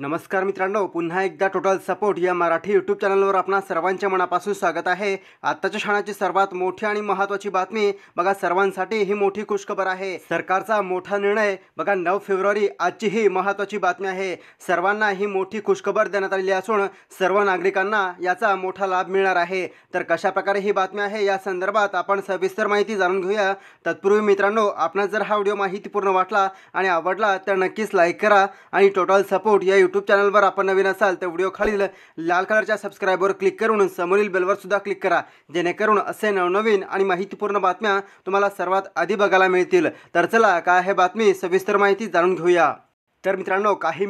नमस्कार मित्रांनो पुन्हा एकदा टोटल सपोर्ट या मराठी यूट्यूब चॅनलवर आपणा सर्वांच्या मनापासून स्वागत आहे आताच्या क्षणाची सर्वात मोठी आणि महत्त्वाची बातमी बघा सर्वांसाठी ही मोठी खुशखबर आहे सरकारचा मोठा निर्णय बघा नऊ फेब्रुवारी आजची ही महत्त्वाची बातमी आहे सर्वांना ही मोठी खुशखबर देण्यात आलेली असून सर्व नागरिकांना याचा मोठा लाभ मिळणार आहे तर कशाप्रकारे ही बातमी आहे या संदर्भात आपण सविस्तर माहिती जाणून घेऊया तत्पूर्वी मित्रांनो आपण जर हा व्हिडिओ माहितीपूर्ण वाटला आणि आवडला तर नक्कीच लाईक करा आणि टोटल सपोर्ट या यूट्यूब चॅनलवर आपण नवीन असाल तर व्हिडिओ खालील लाल कलरच्या सबस्क्राईबवर क्लिक करून समोरील बेलवर सुद्धा क्लिक करा जेणेकरून असे नवनवीन आणि माहितीपूर्ण बातम्या तुम्हाला सर्वात आधी बघायला मिळतील तर चला काय हे बातमी सविस्तर माहिती जाणून घेऊया तर मित्रांनो काही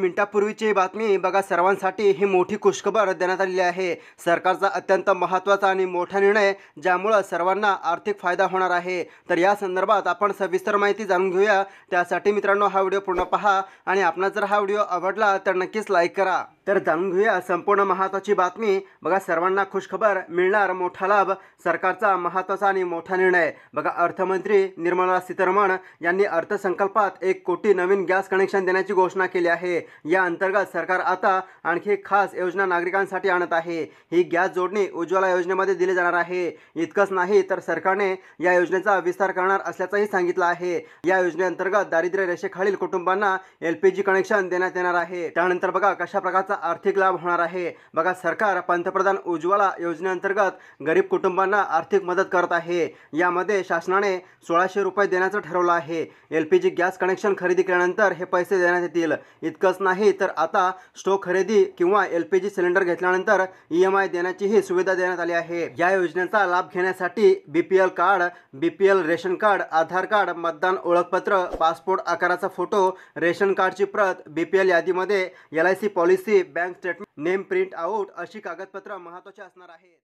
ही बातमी बघा सर्वांसाठी ही मोठी खुशखबर देण्यात आलेली आहे सरकारचा अत्यंत महत्त्वाचा आणि मोठा निर्णय ज्यामुळं सर्वांना आर्थिक फायदा होणार आहे तर या संदर्भात आपण सविस्तर माहिती जाणून घेऊया त्यासाठी मित्रांनो हा व्हिडिओ पूर्ण पहा आणि आपला जर हा व्हिडिओ आवडला तर नक्कीच लाईक करा तर जाणून घेऊया संपूर्ण महत्वाची बातमी बघा सर्वांना खुशखबर मिळणार मोठा लाभ सरकारचा महत्वाचा आणि मोठा निर्णय बघा अर्थमंत्री निर्मला सीतारमण यांनी अर्थसंकल्पात एक कोटी नवीन गॅस कनेक्शन देण्याची घोषणा केली आहे या अंतर्गत सरकार आता आणखी खास योजना नागरिकांसाठी आणत आहे ही गॅस जोडणी उज्ज्वला योजनेमध्ये दिली जाणार आहे इतकंच नाही तर सरकारने या योजनेचा विस्तार करणार असल्याचंही सांगितलं आहे या योजनेअंतर्गत दारिद्र्य रेषेखालील कुटुंबांना एल पी जी कनेक्शन देण्यात येणार आहे त्यानंतर बघा कशा प्रकारचा आर्थिक लाभ होणार आहे बघा सरकार पंतप्रधान उज्ज्वला योजनेअंतर्गत गरीब कुटुंबांना आर्थिक मदत करत आहे यामध्ये शासनाने सोळाशे रुपये देण्याचं ठरवलं आहे L P G gas connection खरेदी केल्यानंतर हे पैसे देण्यात येतील इतकंच नाही तर आता स्टोव खरेदी किंवा एल पी जी सिलेंडर घेतल्यानंतर ई एम आय देण्याचीही सुविधा देण्यात आली आहे या योजनेचा लाभ घेण्यासाठी B P L card B P L ration card Aadhaar card मतदान ओळखपत्र पासपोर्ट आकाराचा फोटो रेशन कार्डची प्रत बी पी एल यादीमध्ये L I C policy bank statement name print out अशी कागदपत्र महत्त्वाची असणार आहेत